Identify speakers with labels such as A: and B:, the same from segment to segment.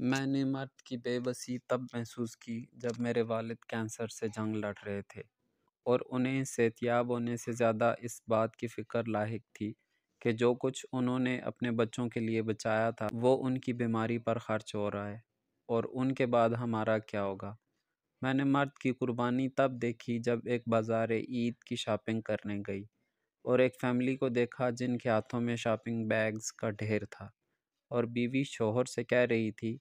A: मैंने मर्द की बेबसी तब महसूस की जब मेरे वालिद कैंसर से जंग लड़ रहे थे और उन्हें सेहतियाब होने से ज़्यादा इस बात की फ़िक्र लाक थी कि जो कुछ उन्होंने अपने बच्चों के लिए बचाया था वो उनकी बीमारी पर खर्च हो रहा है और उनके बाद हमारा क्या होगा मैंने मर्द की कुर्बानी तब देखी जब एक बाज़ार ईद की शॉपिंग करने गई और एक फ़ैमिली को देखा जिनके हाथों में शॉपिंग बैग्स का ढेर था और बीवी शोहर से कह रही थी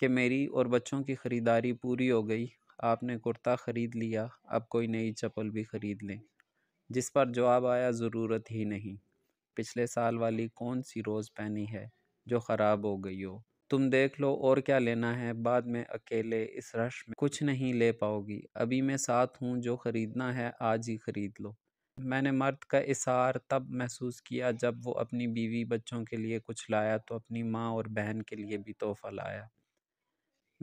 A: कि मेरी और बच्चों की ख़रीदारी पूरी हो गई आपने कुर्ता ख़रीद लिया अब कोई नई चप्पल भी ख़रीद लें जिस पर जवाब आया ज़रूरत ही नहीं पिछले साल वाली कौन सी रोज़ पहनी है जो ख़राब हो गई हो तुम देख लो और क्या लेना है बाद में अकेले इस रश में कुछ नहीं ले पाओगी अभी मैं साथ हूँ जो ख़रीदना है आज ही ख़रीद लो मैंने मर्द का इशार तब महसूस किया जब वो अपनी बीवी बच्चों के लिए कुछ लाया तो अपनी माँ और बहन के लिए भी तोहफ़ा लाया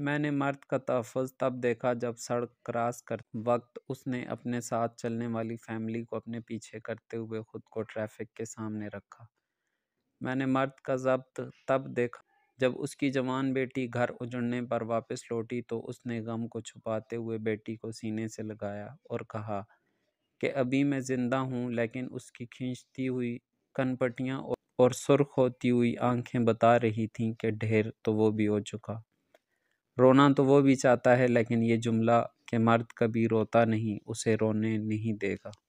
A: मैंने मर्द का तहफ़ तब देखा जब सड़क क्रॉस कर वक्त उसने अपने साथ चलने वाली फैमिली को अपने पीछे करते हुए ख़ुद को ट्रैफिक के सामने रखा मैंने मर्द का जब्त तब देखा जब उसकी जवान बेटी घर उजड़ने पर वापस लौटी तो उसने गम को छुपाते हुए बेटी को सीने से लगाया और कहा कि अभी मैं ज़िंदा हूँ लेकिन उसकी खींचती हुई कनपटियाँ और सुर्ख होती हुई आंखें बता रही थीं कि ढेर तो वो भी हो चुका रोना तो वो भी चाहता है लेकिन ये जुमला कि मर्द कभी रोता नहीं उसे रोने नहीं देगा